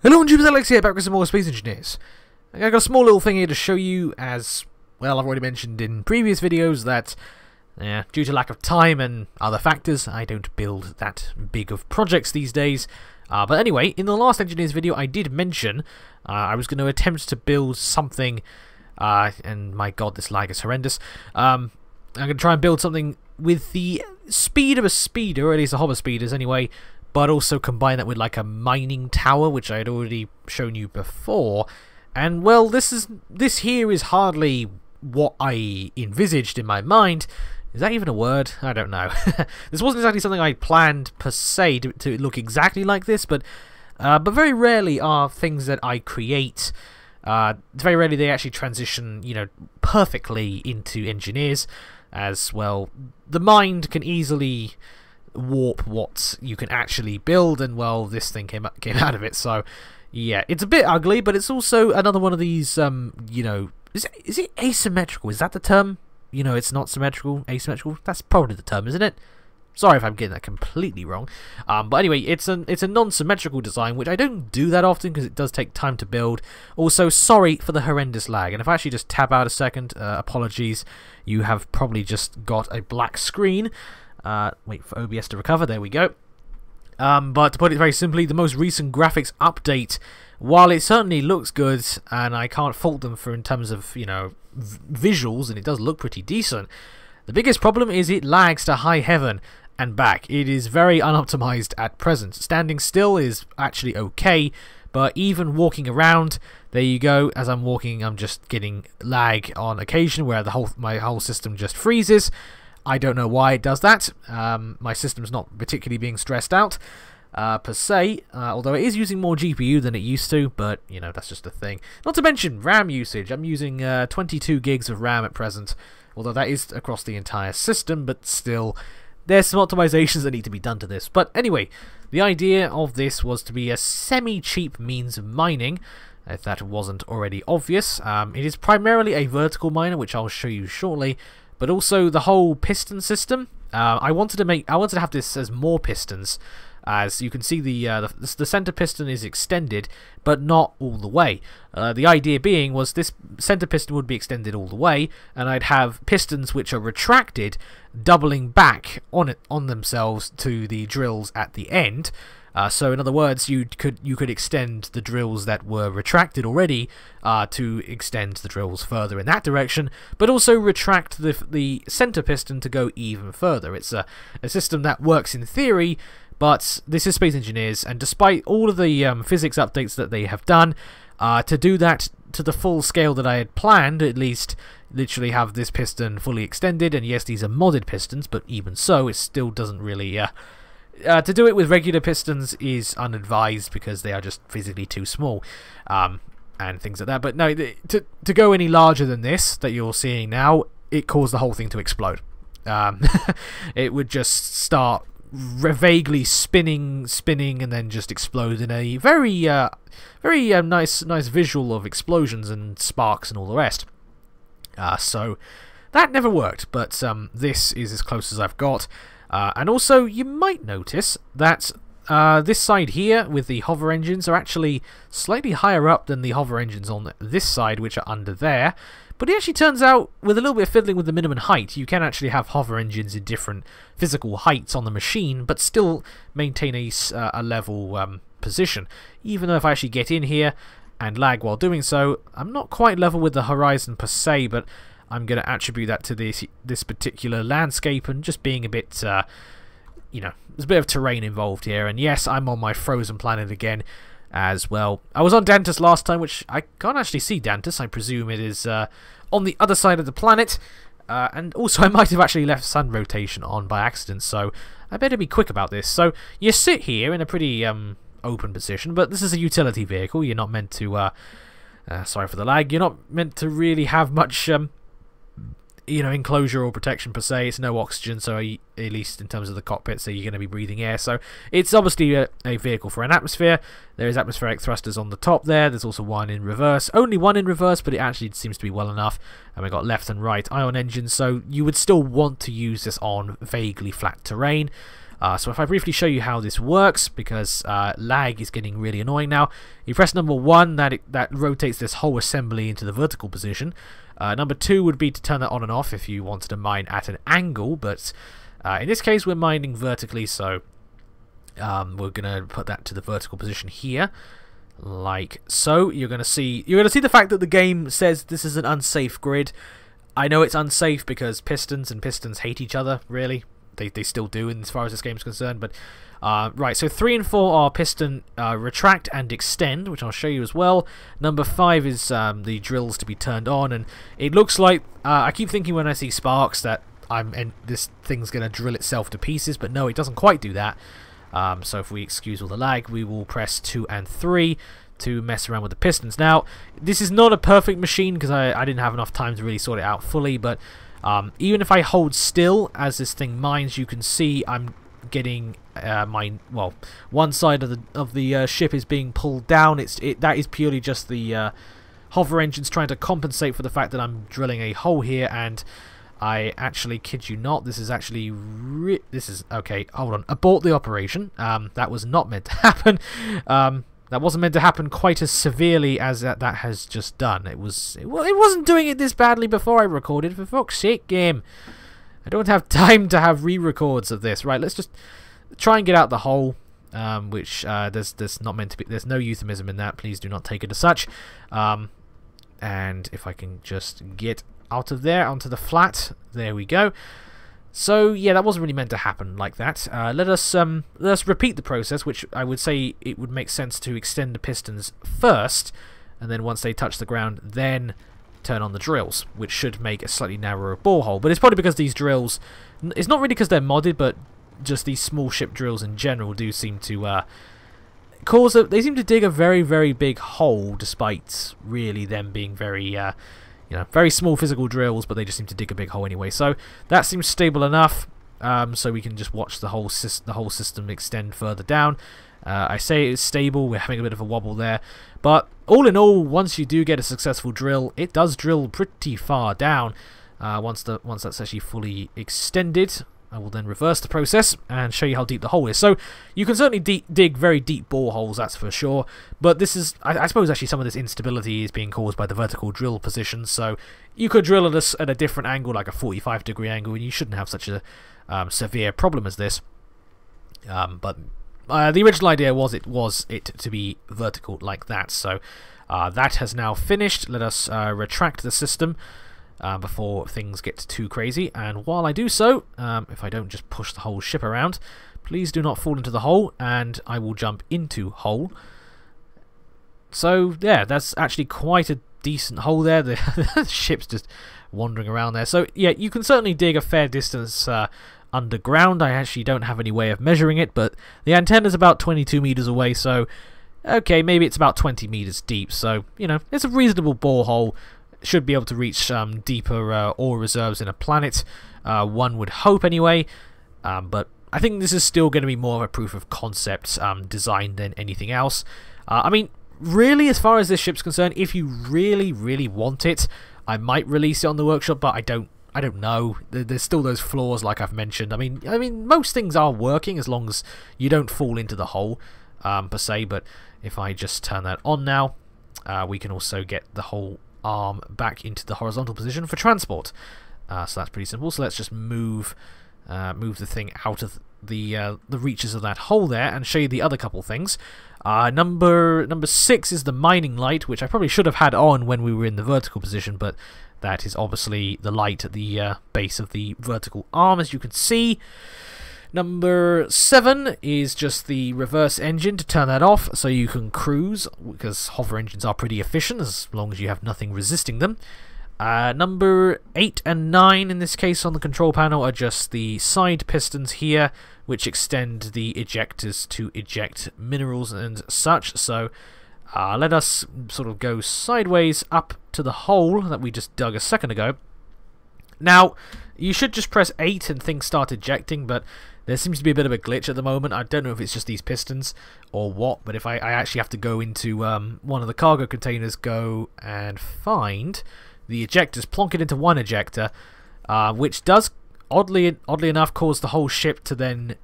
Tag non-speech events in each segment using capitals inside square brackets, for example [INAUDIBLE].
Hello YouTube's Alex here, back with some more Space Engineers. I've got a small little thing here to show you as, well, I've already mentioned in previous videos that due to lack of time and other factors, I don't build that big of projects these days. Uh, but anyway, in the last Engineers video I did mention uh, I was going to attempt to build something, uh, and my god this lag is horrendous, um, I'm going to try and build something with the speed of a speeder, or at least a hover speeders anyway, but also combine that with like a mining tower, which I had already shown you before. And well, this is this here is hardly what I envisaged in my mind. Is that even a word? I don't know. [LAUGHS] this wasn't exactly something I planned per se to, to look exactly like this, but uh, but very rarely are things that I create. Uh, very rarely they actually transition, you know, perfectly into engineers, as well. The mind can easily warp what you can actually build, and well, this thing came came [LAUGHS] out of it. So, yeah, it's a bit ugly, but it's also another one of these, um, you know, is it, is it asymmetrical? Is that the term? You know, it's not symmetrical, asymmetrical. That's probably the term, isn't it? Sorry if I'm getting that completely wrong. Um, but anyway, it's an it's a non-symmetrical design, which I don't do that often because it does take time to build. Also, sorry for the horrendous lag. And if I actually just tab out a second, uh, apologies. You have probably just got a black screen. Uh, wait for OBS to recover. There we go. Um, but to put it very simply, the most recent graphics update, while it certainly looks good, and I can't fault them for in terms of you know visuals, and it does look pretty decent. The biggest problem is it lags to high heaven and back. It is very unoptimized at present. Standing still is actually okay, but even walking around, there you go. As I'm walking, I'm just getting lag on occasion, where the whole my whole system just freezes. I don't know why it does that. Um, my system's not particularly being stressed out. Uh, per se, uh, although it is using more GPU than it used to, but, you know, that's just a thing. Not to mention RAM usage. I'm using uh, 22 gigs of RAM at present, although that is across the entire system, but still, there's some optimizations that need to be done to this. But anyway, the idea of this was to be a semi-cheap means of mining, if that wasn't already obvious. Um, it is primarily a vertical miner, which I'll show you shortly, but also the whole piston system. Uh, I wanted to make I wanted to have this as more pistons. As you can see, the, uh, the, the center piston is extended, but not all the way. Uh, the idea being was this center piston would be extended all the way, and I'd have pistons which are retracted, doubling back on it on themselves to the drills at the end. Uh, so in other words, you could you could extend the drills that were retracted already uh, to extend the drills further in that direction, but also retract the the center piston to go even further. It's a, a system that works in theory, but this is Space Engineers, and despite all of the um, physics updates that they have done, uh, to do that to the full scale that I had planned, at least literally have this piston fully extended, and yes, these are modded pistons, but even so, it still doesn't really uh, uh, to do it with regular pistons is unadvised because they are just physically too small um, and things like that. But no, to, to go any larger than this that you're seeing now, it caused the whole thing to explode. Um, [LAUGHS] it would just start vaguely spinning, spinning, and then just explode in a very, uh, very uh, nice, nice visual of explosions and sparks and all the rest. Uh, so that never worked, but um, this is as close as I've got. Uh, and also, you might notice that uh, this side here with the hover engines are actually slightly higher up than the hover engines on this side, which are under there. But it actually turns out, with a little bit of fiddling with the minimum height, you can actually have hover engines in different physical heights on the machine, but still maintain a, uh, a level um, position. Even though if I actually get in here and lag while doing so, I'm not quite level with the horizon per se, but I'm going to attribute that to this this particular landscape and just being a bit, uh, you know, there's a bit of terrain involved here. And yes, I'm on my frozen planet again as well. I was on Dantus last time, which I can't actually see Dantus. I presume it is uh, on the other side of the planet. Uh, and also, [LAUGHS] I might have actually left sun rotation on by accident, so I better be quick about this. So you sit here in a pretty um, open position, but this is a utility vehicle. You're not meant to... Uh, uh sorry for the lag. You're not meant to really have much um, you know enclosure or protection per se. It's no oxygen, so at least in terms of the cockpit, so you're going to be breathing air. So it's obviously a, a, vehicle for an atmosphere. There is atmospheric thrusters on the top there. There's also one in reverse, only one in reverse, but it actually seems to be well enough. And we got left and right ion engines, so you would still want to use this on vaguely flat terrain. Uh, so if I briefly show you how this works, because uh, lag is getting really annoying now, you press number 1, that, it, that rotates this whole assembly into the vertical position. Uh, number 2 would be to turn that on and off if you wanted to mine at an angle, but uh, in this case we're mining vertically, so um, we're going to put that to the vertical position here like so you're going to see you're going to see the fact that the game says this is an unsafe grid I know it's unsafe because pistons and pistons hate each other, really they, they still do as far as this game is concerned. But uh, right, so three and four are piston uh, retract and extend, which I'll show you as well. Number five is um, the drills to be turned on, and it looks like uh, I keep thinking when I see sparks that I'm and this thing's going to drill itself to pieces, but no, it doesn't quite do that. Um, so if we excuse all the lag, we will press two and three to mess around with the pistons. Now, this is not a perfect machine because I, I didn't have enough time to really sort it out fully, but um, even if I hold still as this thing mines, you can see I'm getting uh, my well one side of the of the uh, ship is being pulled down. It's it that is purely just the uh, hover engines trying to compensate for the fact that I'm drilling a hole here and. I actually kid you not, this is actually this is okay. Hold on, abort the operation. Um, that was not meant to [LAUGHS] happen. Um, that wasn't meant to happen quite as severely as that, that has just done. It was it, well, it wasn't doing it this badly before I recorded. For fuck's sake, game. I don't have [LAUGHS] time to have re-records of this. Right, let's just try and get out the hole. Um, which uh, there's there's not meant to be. There's no euphemism in that. Please do not take it as such. Um, and if I can just get out of there onto the flat, there we go. So yeah, that wasn't really meant to happen like that. Uh, let us um, let us repeat the process, which I would say it would make sense to extend the pistons first, and then once they touch the ground, then turn on the drills, which should make a slightly narrower borehole. But it's probably because these drills, it's not really because they're modded, but just these small ship drills in general do seem to uh, cause a, they seem to dig a very very big hole, despite really them being very uh, you know, very small physical drills, but they just seem to dig a big hole anyway. So that seems stable enough. Um, so we can just watch the whole the whole system extend further down. Uh, I say it's stable. We're having a bit of a wobble there, but all in all, once you do get a successful drill, it does drill pretty far down. Uh, once the once that's actually fully extended, I will then reverse the process and show you how deep the hole is. So you can certainly dig very deep boreholes, that's for sure. But this is, I, I, suppose actually some of this instability is being caused by the vertical drill position. So you could drill at a, at a different angle, like a 45 degree angle, and you shouldn't have such a um, severe problem as this. Um, but uh, the original idea was it was it to be vertical like that. So uh, that has now finished. Let us uh, retract the system uh, before things get too crazy. And while I do so, um, if I don't just push the whole ship around, please do not fall into the hole, and I will jump into hole. So, yeah, that's actually quite a decent hole there. [LAUGHS] The, the ship's just wandering around there. So, yeah, you can certainly dig a fair distance uh, underground. I actually don't have any way of measuring it, but the antenna's about 22 meters away, so okay, maybe it's about 20 meters deep, so, you know, it's a reasonable borehole should be able to reach um, deeper uh, ore reserves in a planet. Uh, one would hope, anyway. Um, but I think this is still going to be more of a proof of concept um, design than anything else. Uh, I mean, really, as far as this ship's concerned, if you really, really want it, I might release it on the workshop, but I don't. I don't know. There's still those flaws, like I've mentioned. I mean, I mean, most things are working as long as you don't fall into the hole um, per se. But if I just turn that on now, uh, we can also get the whole arm back into the horizontal position for transport. Uh, so that's pretty simple. So let's just move uh, move the thing out of the uh, the reaches of that hole there and show you the other couple things. Uh, number number six is the mining light, which I probably should have had on when we were in the vertical position, but that is obviously the light at the uh, base of the vertical arm, as you can see. Number seven is just the reverse engine to turn that off so you can cruise, because hover engines are pretty efficient as long as you have nothing resisting them. Uh, number 8 and 9 in this case on the control panel are just the side pistons here, which extend the ejectors to eject minerals and such. So uh, let us sort of go sideways up to the hole that we just dug a second ago. Now, you should just press 8 and things start ejecting, but there seems to be a bit of a glitch at the moment. I don't know if it's just these pistons or what, but if I, I actually have to go into um, one of the cargo containers, go and find the ejectors, plonk it into one ejector, uh, which does, oddly, oddly enough, cause the whole ship to then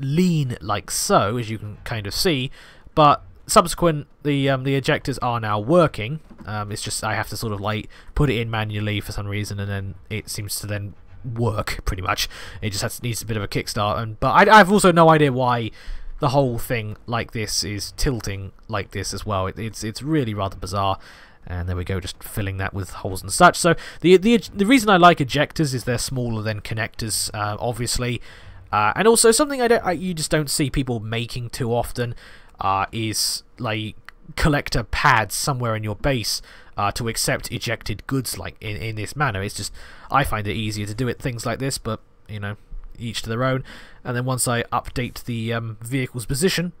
lean like so, as you can kind of see, but subsequent the um, the ejectors are now working. Um, it's just I have to sort of like put it in manually for some reason, and then it seems to then work, pretty much. It just has, needs a bit of a kickstart. And but I, have also no idea why the whole thing like this is tilting like this as well. It, it's it's really rather bizarre. And there we go, just filling that with holes and such. So the the the reason I like ejectors is they're smaller than connectors, uh, obviously. Uh, and also something I don't I, you just don't see people making too often uh, is like collector pads somewhere in your base uh, to accept ejected goods like in, in this manner. It's just I find it easier to do it things like this, but you know, each to their own. And then once I update the um, vehicle's position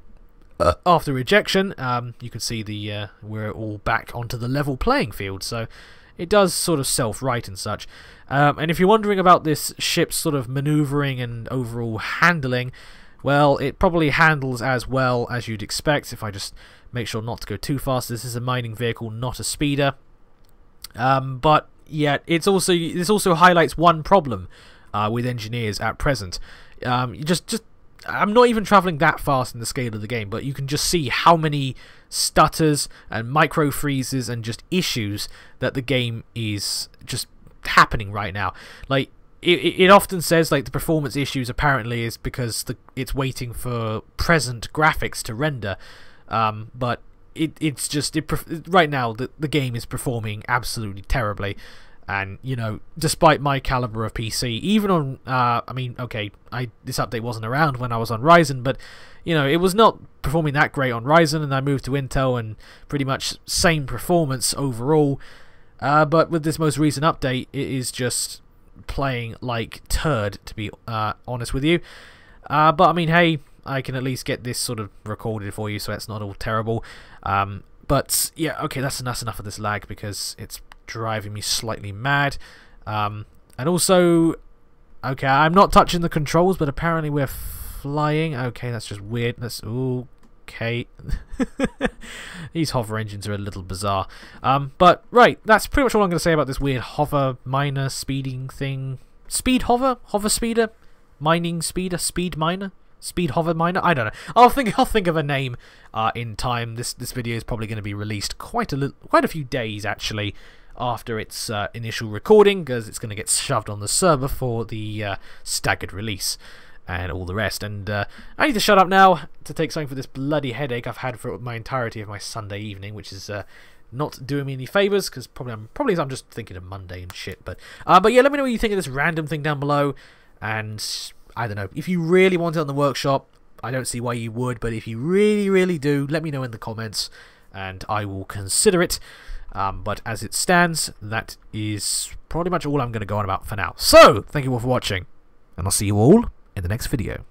uh. after rejection, um, you can see the uh, we're all back onto the level playing field. So it does sort of self-right and such. Um, and if you're wondering about this ship's sort of manoeuvring and overall handling, well, it probably handles as well as you'd expect. If I just Make sure not to go too fast. This is a mining vehicle, not a speeder. Um, but yet, yeah, it's also this also highlights one problem uh, with engineers at present. Um, just just I'm not even traveling that fast in the scale of the game, but you can just see how many stutters and micro freezes and just issues that the game is just happening right now. Like it, it often says like the performance issues apparently is because the it's waiting for present graphics to render um, but it it's just it right now the the game is performing absolutely terribly. And you know, despite my caliber of PC, even on uh, I mean, okay, I this update wasn't around when I was on Ryzen, but you know, it was not performing that great on Ryzen, and I moved to Intel, and pretty much same performance overall. Uh, but with this most recent update, it is just playing like turd, to be uh, honest with you. Uh, but I mean, hey, I can at least get this sort of recorded for you so it's not all terrible. Um, but yeah, okay, that's, that's enough of this lag because it's driving me slightly mad. Um, and also, okay, I'm not touching the controls, but apparently we're flying. Okay, that's just weird. That's okay. [LAUGHS] These hover engines are a little bizarre. Um, but right, that's pretty much all I'm going to say about this weird hover miner speeding thing. Speed hover, hover speeder, mining speeder, speed miner. Speed Hover Miner? I don't know. I'll think I'll think of a name uh, in time. This this video is probably going to be released quite a little, quite a few days actually after its uh, initial recording because it's going to get shoved on the server for the uh, staggered release and all the rest. And uh, I need to shut up now to take something for this bloody headache I've had for my entirety of my Sunday evening, which is uh, not doing me any favors because probably I'm probably I'm just thinking of Monday and shit. But uh, but yeah, let me know what you think of this random thing down below, and I don't know. If you really want it on the workshop, I don't see why you would, but if you really, really do, let me know in the comments and I will consider it. Um, but as it stands, that is pretty much all I'm going to go on about for now. So, thank you all for watching, and I'll see you all in the next video.